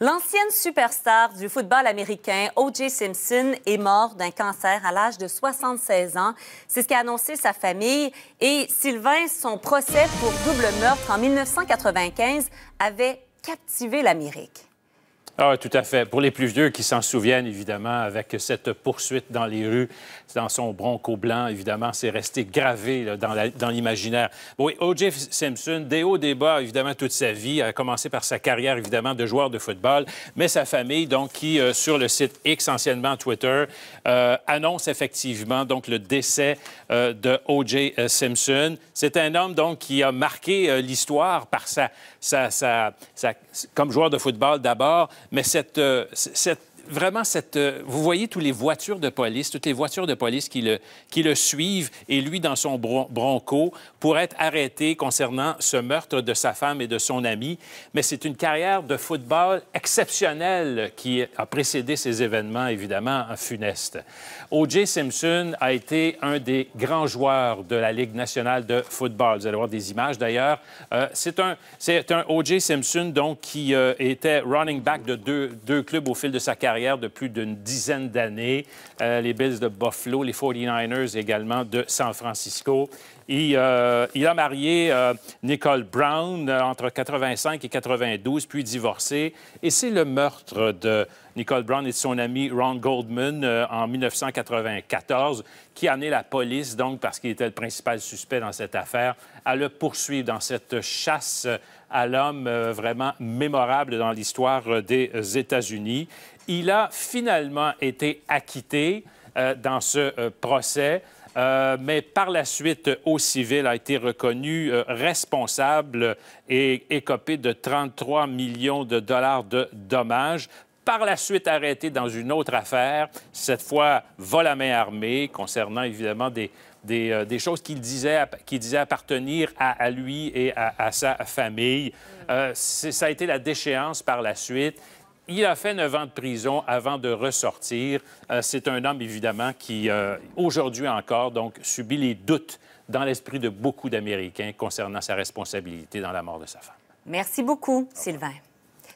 L'ancienne superstar du football américain O.J. Simpson est mort d'un cancer à l'âge de 76 ans. C'est ce qu'a annoncé sa famille. Et Sylvain, son procès pour double meurtre en 1995 avait captivé l'Amérique. Ah, tout à fait. Pour les plus vieux qui s'en souviennent, évidemment, avec cette poursuite dans les rues, dans son bronco blanc, évidemment, c'est resté gravé dans l'imaginaire. oui, O.J. Simpson, des hauts, des bas, évidemment, toute sa vie, a commencé par sa carrière, évidemment, de joueur de football, mais sa famille, donc, qui, euh, sur le site X, anciennement Twitter, euh, annonce effectivement, donc, le décès euh, de O.J. Simpson. C'est un homme, donc, qui a marqué l'histoire par sa, comme joueur de football d'abord, mais cette, euh, cette vraiment cette. Euh, vous voyez toutes les voitures de police, toutes les voitures de police qui le, qui le suivent et lui dans son bronco pour être arrêté concernant ce meurtre de sa femme et de son ami. Mais c'est une carrière de football exceptionnelle qui a précédé ces événements, évidemment, funestes. O.J. Simpson a été un des grands joueurs de la Ligue nationale de football. Vous allez voir des images d'ailleurs. Euh, c'est un, un O.J. Simpson, donc, qui euh, était running back de deux, deux clubs au fil de sa carrière de plus d'une dizaine d'années. Euh, les Bills de Buffalo, les 49ers également de San Francisco. Euh, il, a marié euh, Nicole Brown euh, entre 85 et 92, puis divorcé. Et c'est le meurtre de Nicole Brown et de son ami Ron Goldman en 1994 qui a amené la police, donc, parce qu'il était le principal suspect dans cette affaire, à le poursuivre dans cette chasse à l'homme vraiment mémorable dans l'histoire des États-Unis. Il a finalement été acquitté dans ce procès. Euh, mais par la suite, au civil, a été reconnu euh, responsable et écopé de 33 millions de dollars de dommages par la suite arrêté dans une autre affaire, cette fois vol à main armée, concernant évidemment des, euh, choses qu'il disait, appartenir à, lui et à, sa famille. ça a été la déchéance par la suite. Il a fait neuf ans de prison avant de ressortir. Euh, c'est un homme, évidemment, qui, euh, aujourd'hui encore, donc, subit les doutes dans l'esprit de beaucoup d'Américains concernant sa responsabilité dans la mort de sa femme. Merci beaucoup, Sylvain.